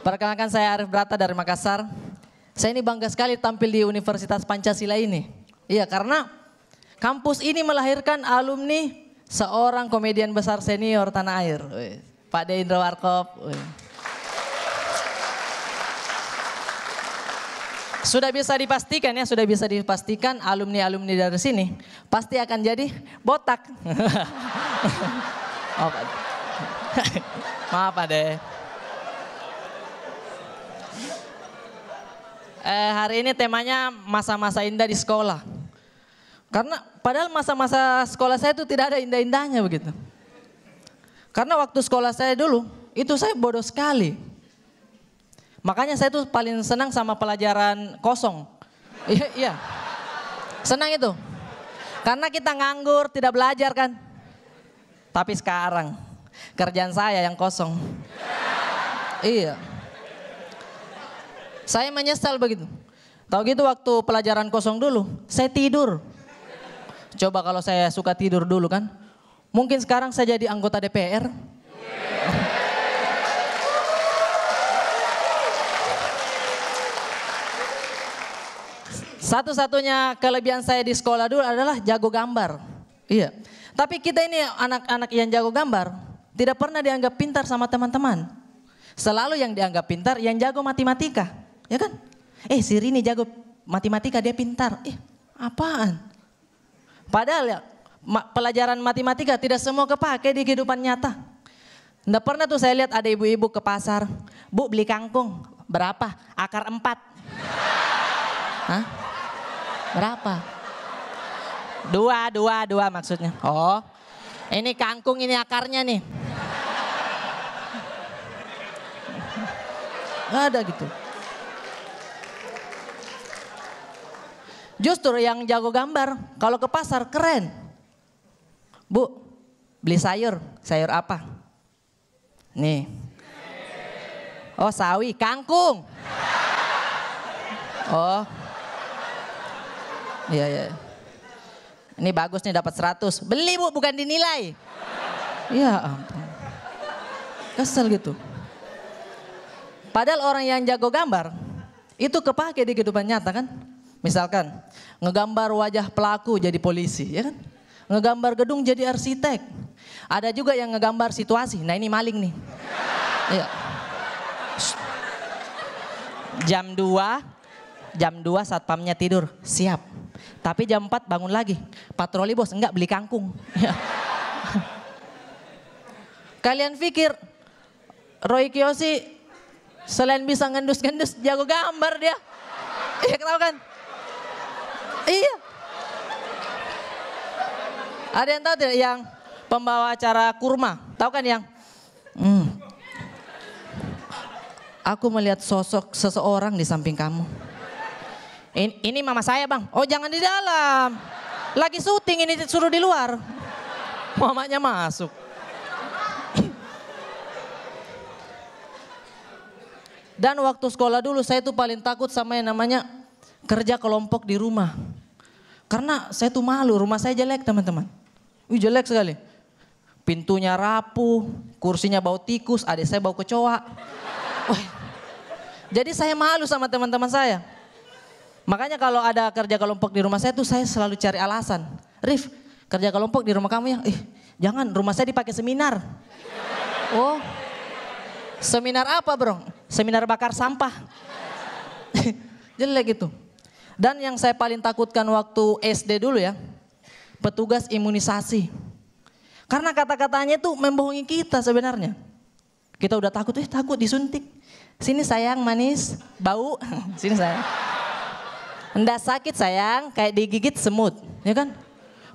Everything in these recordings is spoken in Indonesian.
Perkenalkan saya Arif Brata dari Makassar. Saya ini bangga sekali tampil di Universitas Pancasila ini. Iya, karena kampus ini melahirkan alumni seorang komedian besar senior tanah air. Pak De Indra Warkop. Sudah bisa dipastikan ya, sudah bisa dipastikan alumni-alumni dari sini pasti akan jadi botak. Oh, Maaf Pak De. Eh, hari ini temanya masa-masa indah di sekolah. Karena padahal masa-masa sekolah saya itu tidak ada indah-indahnya begitu. Karena waktu sekolah saya dulu itu saya bodoh sekali. Makanya saya itu paling senang sama pelajaran kosong. Iya, iya. Senang itu. Karena kita nganggur, tidak belajar kan. Tapi sekarang kerjaan saya yang kosong. iya. Saya menyesal begitu. Tahu gitu waktu pelajaran kosong dulu, saya tidur. Coba kalau saya suka tidur dulu kan. Mungkin sekarang saya jadi anggota DPR. Satu-satunya kelebihan saya di sekolah dulu adalah jago gambar. Iya. Tapi kita ini anak-anak yang jago gambar tidak pernah dianggap pintar sama teman-teman. Selalu yang dianggap pintar yang jago matematika ya kan? Eh Siri ini jago matematika dia pintar. Eh apaan? Padahal ya ma pelajaran matematika tidak semua kepake di kehidupan nyata. Nggak pernah tuh saya lihat ada ibu-ibu ke pasar. Bu beli kangkung, berapa? Akar empat. Hah? Berapa? Dua, dua, dua maksudnya. Oh, ini kangkung ini akarnya nih. Gak ada gitu. Justru yang jago gambar, kalau ke pasar keren. Bu, beli sayur, sayur apa? Nih. Oh sawi, kangkung. Oh. Iya, iya. Ini bagus nih dapat 100. Beli bu, bukan dinilai. Iya ampun. Kesel gitu. Padahal orang yang jago gambar, itu kepake di kehidupan nyata kan? Misalkan ngegambar wajah pelaku jadi polisi, ya kan? Ngegambar gedung jadi arsitek. Ada juga yang ngegambar situasi. Nah ini maling nih. Iya. Jam 2, jam 2 satpamnya tidur, siap. Tapi jam 4 bangun lagi. Patroli bos, enggak beli kangkung. Iya. Kalian pikir Roy Kiyoshi selain bisa ngendus-ngendus jago gambar dia. Ya kenapa kan? Iya. Ada yang tahu tidak yang pembawa acara kurma? Tahu kan yang? Hmm. Aku melihat sosok seseorang di samping kamu. Ini, ini mama saya bang. Oh jangan di dalam. Lagi syuting ini suruh di luar. Mamanya masuk. Dan waktu sekolah dulu saya tuh paling takut sama yang namanya kerja kelompok di rumah. Karena saya tuh malu, rumah saya jelek teman-teman. Wih jelek sekali. Pintunya rapuh, kursinya bau tikus, adik saya bau kecoa. Wih. Jadi saya malu sama teman-teman saya. Makanya kalau ada kerja kelompok di rumah saya tuh saya selalu cari alasan. Rif, kerja kelompok di rumah kamu ya? Eh, jangan, rumah saya dipakai seminar. Oh, seminar apa bro? Seminar bakar sampah. Jelek itu. Dan yang saya paling takutkan waktu SD dulu ya, petugas imunisasi. Karena kata-katanya itu membohongi kita sebenarnya. Kita udah takut, eh takut disuntik. Sini sayang manis, bau. Sini sayang. Enggak sakit sayang, kayak digigit semut, ya kan?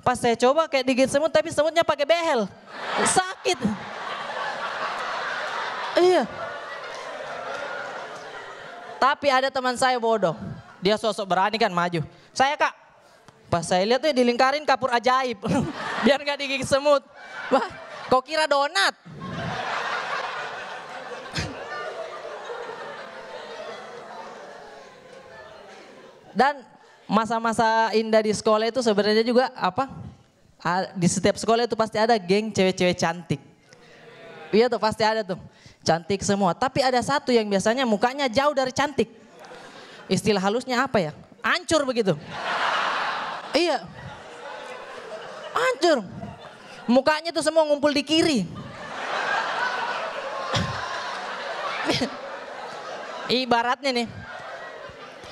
Pas saya coba kayak digigit semut, tapi semutnya pakai behel. Sakit. Iya. Tapi ada teman saya bodoh. Dia sosok berani kan maju. Saya kak, pas saya lihat tuh dilingkarin kapur ajaib. Biar nggak digigit semut. Wah, kok kira donat? Dan masa-masa indah di sekolah itu sebenarnya juga apa? Di setiap sekolah itu pasti ada geng cewek-cewek cantik. Iya tuh pasti ada tuh. Cantik semua. Tapi ada satu yang biasanya mukanya jauh dari cantik. Istilah halusnya apa ya? Ancur begitu. iya. Ancur. Mukanya tuh semua ngumpul di kiri. Ibaratnya nih.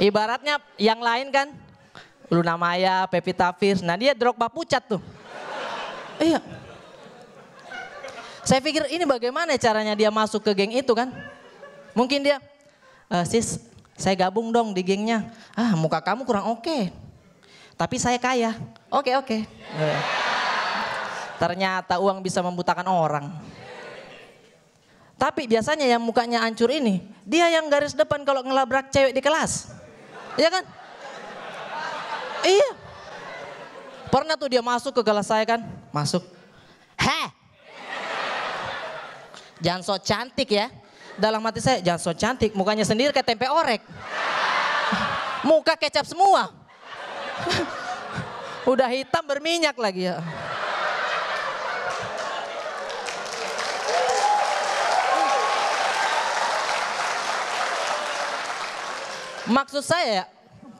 Ibaratnya yang lain kan. Luna Maya, Pevita Pierce. Nah dia Drogba pucat tuh. Iya. Saya pikir ini bagaimana caranya dia masuk ke geng itu kan. Mungkin dia, e, sis saya gabung dong di gengnya. Ah, muka kamu kurang oke. Okay. Tapi saya kaya. Oke, okay, oke. Okay. Yeah. Ternyata uang bisa membutakan orang. Tapi biasanya yang mukanya hancur ini, dia yang garis depan kalau ngelabrak cewek di kelas. Iya kan? Iya. Pernah tuh dia masuk ke kelas saya kan? Masuk. Heh. Jangan sok cantik ya dalam mati saya jangan so cantik mukanya sendiri kayak tempe orek muka kecap semua udah hitam berminyak lagi ya maksud saya ya,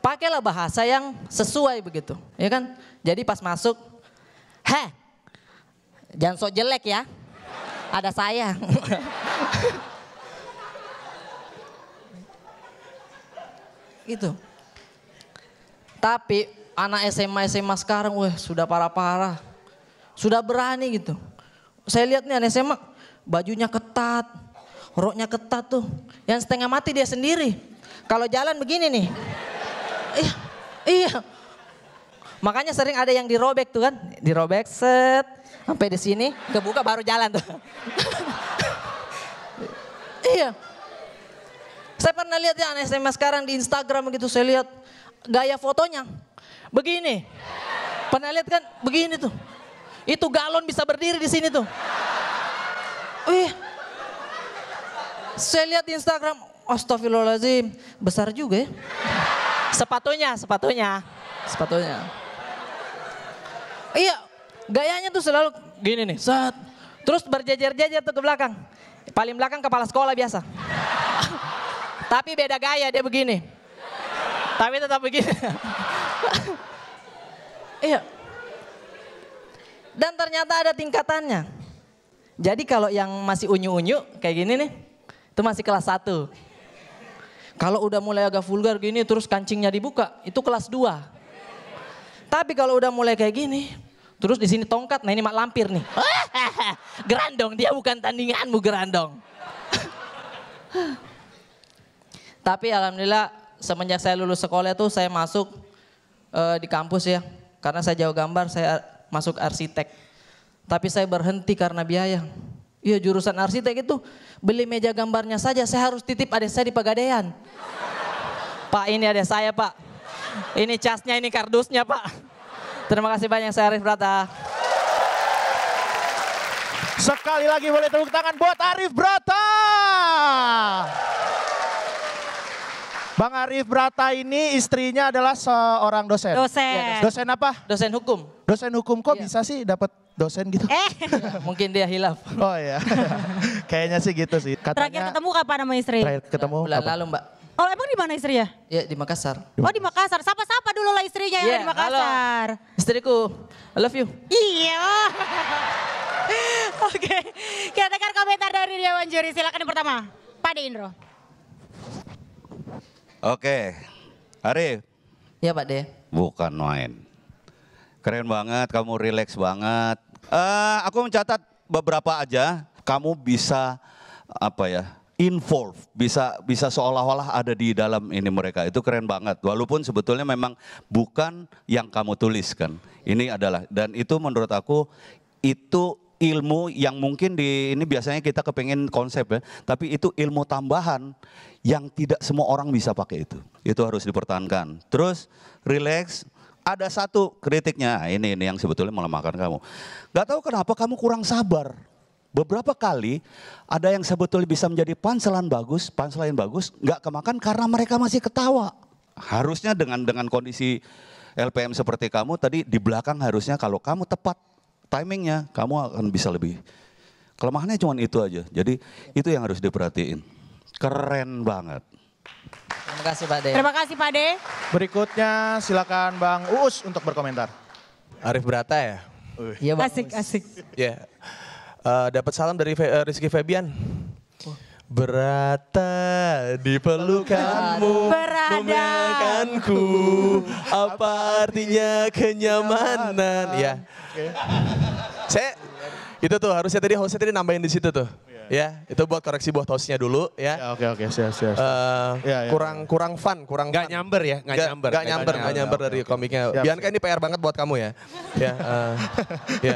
pakailah bahasa yang sesuai begitu ya kan jadi pas masuk heh jangan sok jelek ya ada saya gitu. Tapi anak SMA SMA sekarang wah sudah parah-parah. Sudah berani gitu. Saya lihat nih anak SMA bajunya ketat, roknya ketat tuh. Yang setengah mati dia sendiri. Kalau jalan begini nih. iya. Iya. Makanya sering ada yang dirobek tuh kan, dirobek set sampai di sini, kebuka baru jalan tuh. iya. Saya pernah lihat ya anak SMA sekarang di Instagram begitu saya lihat gaya fotonya. Begini. Pernah lihat kan begini tuh. Itu galon bisa berdiri di sini tuh. Wih. Saya lihat di Instagram, astagfirullahaladzim, besar juga ya. Sepatunya, sepatunya, sepatunya. Iya, gayanya tuh selalu gini nih, set. Terus berjajar-jajar tuh ke belakang. Paling belakang kepala sekolah biasa. Tapi beda gaya dia begini. Tapi tetap begini. iya. Dan ternyata ada tingkatannya. Jadi kalau yang masih unyu-unyu kayak gini nih, itu masih kelas 1. Kalau udah mulai agak vulgar gini terus kancingnya dibuka, itu kelas 2. Tapi kalau udah mulai kayak gini, terus di sini tongkat, nah ini mak lampir nih. gerandong, dia bukan tandinganmu gerandong. Tapi alhamdulillah semenjak saya lulus sekolah itu saya masuk uh, di kampus ya. Karena saya jauh gambar saya masuk arsitek. Tapi saya berhenti karena biaya. Iya jurusan arsitek itu beli meja gambarnya saja saya harus titip adik saya di pegadaian. Pak ini ada saya pak. Ini casnya ini kardusnya pak. Terima kasih banyak saya Arif Brata. Sekali lagi boleh tepuk tangan buat Arif Brata. Bang Arif Brata ini istrinya adalah seorang dosen. Dosen. Ya, dosen. dosen apa? Dosen hukum. Dosen hukum kok ya. bisa sih dapat dosen gitu? Eh, mungkin dia hilaf. Oh iya. Kayaknya sih gitu sih. Katanya, terakhir ketemu kapan sama istri? Terakhir ketemu bulan apa? lalu, Mbak. Oh, emang di mana istrinya? Ya, di Makassar. Oh, di Makassar. Sapa-sapa dulu lah istrinya yeah, yang di iya, Makassar. Halo. Istriku, I love you. Iya. Oke. Okay. Kita dengar komentar dari Dewan Juri. Silakan yang pertama. Pak Indro. Oke, Ari. Ya Pak De. Bukan main. Keren banget, kamu rileks banget. Uh, aku mencatat beberapa aja. Kamu bisa apa ya? involve bisa bisa seolah-olah ada di dalam ini mereka itu keren banget walaupun sebetulnya memang bukan yang kamu tuliskan ini adalah dan itu menurut aku itu ilmu yang mungkin di ini biasanya kita kepengen konsep ya, tapi itu ilmu tambahan yang tidak semua orang bisa pakai itu. Itu harus dipertahankan. Terus relax, ada satu kritiknya nah, ini ini yang sebetulnya melemahkan kamu. Gak tahu kenapa kamu kurang sabar. Beberapa kali ada yang sebetulnya bisa menjadi panselan bagus, panselan bagus, gak kemakan karena mereka masih ketawa. Harusnya dengan dengan kondisi LPM seperti kamu tadi di belakang harusnya kalau kamu tepat timingnya kamu akan bisa lebih. Kelemahannya cuma itu aja. Jadi itu yang harus diperhatiin. Keren banget. Terima kasih Pak De. Terima kasih Pak De. Berikutnya silakan Bang Uus untuk berkomentar. Arif Brata ya? Iya Asik, asik. Ya. Yeah. Uh, Dapat salam dari Fe, uh, Rizky Febian. Berata di pelukanmu memeganganku Apa artinya kenyamanan Ya Saya itu tuh harusnya tadi hostnya tadi nambahin di situ tuh Ya, itu buat koreksi buat hostnya dulu ya. ya. Oke oke siap siap. Eh, ya, ya, kurang kurang fun, kurang gak nyamber ya, gak, nyamber. Gak nyamber, gak nyamber dari komiknya. Bianca ini PR banget buat kamu ya. Ya. Eh, ya.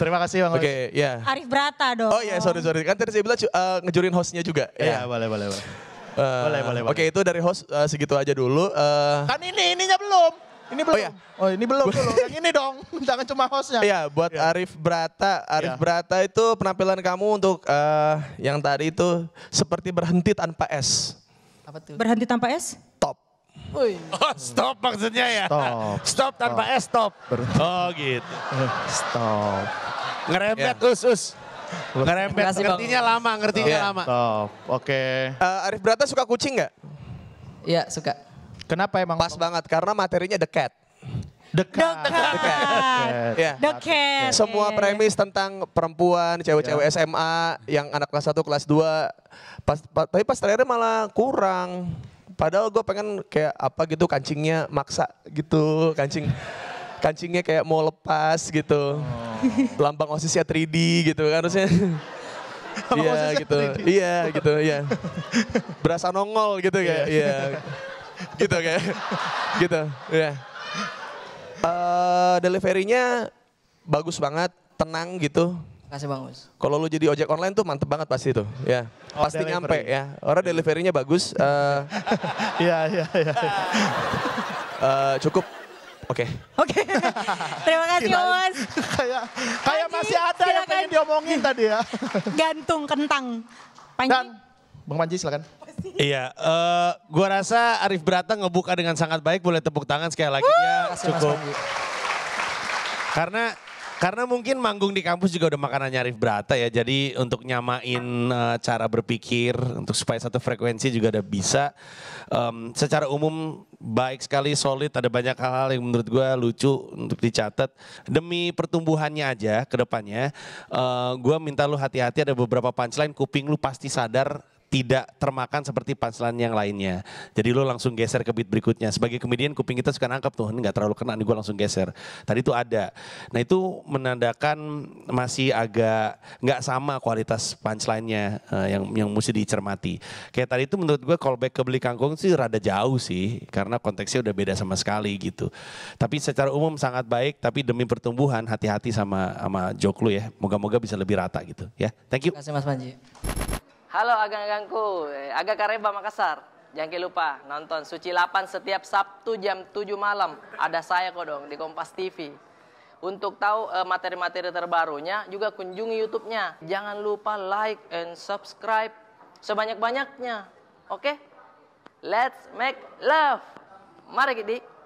Terima kasih Bang. Oke, ya. Arif Brata dong. Oh iya, sorry sorry. Kan tadi saya bilang eh, ngejurin hostnya juga. Iya, boleh boleh boleh. boleh, boleh, Oke, itu dari host segitu aja dulu. Kan ini, ininya belum. Ini belum. Oh, iya. oh ini belum belum. Yang ini dong. Jangan cuma hostnya. Iya, buat ya. Arif Brata. Arif ya. Brata itu penampilan kamu untuk uh, yang tadi itu seperti berhenti tanpa S. Apa tuh? Berhenti tanpa S? Top. Oh, stop maksudnya ya? Stop. Stop tanpa stop. S, stop. Berhenti. Oh gitu. Stop. Ngerempet usus. Iya. us, Ngerempet, ngertinya lama, ngertinya iya. lama. Stop, oke. Okay. Uh, eh, Arif Brata suka kucing nggak? Iya, suka. Kenapa emang? Pas banget karena materinya dekat. Dekat. Dekat. Ya. Dekat. Semua iya, iya. premis tentang perempuan, cewek-cewek yeah. SMA yang anak kelas 1, kelas 2. Pas, pa, tapi pas terakhir malah kurang. Padahal gue pengen kayak apa gitu kancingnya maksa gitu kancing kancingnya kayak mau lepas gitu. Oh. Lambang osisnya 3D gitu kan harusnya. Oh. Iya gitu. Iya gitu, iya. Berasa nongol gitu kayak. Iya. iya gitu kayak gitu ya yeah. uh, deliverynya bagus banget tenang gitu Kasih bagus. Kalau lu jadi ojek online tuh mantep banget pasti itu ya. Yeah. Oh, pasti delivery. nyampe ya. Orang deliverynya bagus. Eh. Iya iya iya. Eh, cukup. Oke. Okay. Oke. Okay. Terima kasih Mas. kayak kaya masih ada silakan. yang pengen diomongin tadi ya. Gantung kentang. Panji. Dan, Bang Panji silakan. Iya, uh, gua rasa Arif Brata ngebuka dengan sangat baik, boleh tepuk tangan sekali lagi ya. Cukup. Karena karena mungkin manggung di kampus juga udah makanannya Arif Brata ya. Jadi untuk nyamain uh, cara berpikir untuk supaya satu frekuensi juga udah bisa. Um, secara umum baik sekali, solid, ada banyak hal-hal yang menurut gue lucu untuk dicatat. Demi pertumbuhannya aja ke depannya, uh, eh, gue minta lu hati-hati ada beberapa punchline kuping lu pasti sadar tidak termakan seperti punchline yang lainnya. Jadi lo langsung geser ke beat berikutnya. Sebagai komedian kuping kita suka nangkap tuh, ini nggak terlalu kena nih gue langsung geser. Tadi itu ada. Nah itu menandakan masih agak nggak sama kualitas punchline-nya uh, yang yang mesti dicermati. Kayak tadi itu menurut gue callback ke Beli Kangkung sih rada jauh sih karena konteksnya udah beda sama sekali gitu. Tapi secara umum sangat baik tapi demi pertumbuhan hati-hati sama sama joke lu ya. Moga-moga bisa lebih rata gitu ya. Thank you. Terima kasih Mas Panji. Halo agang-agangku, eh, agak kareba Makassar. Jangan lupa nonton Suci 8 setiap Sabtu jam 7 malam. Ada saya kok dong di Kompas TV. Untuk tahu eh, materi-materi terbarunya juga kunjungi YouTube-nya. Jangan lupa like and subscribe sebanyak-banyaknya. Oke? Okay? Let's make love. Mari kita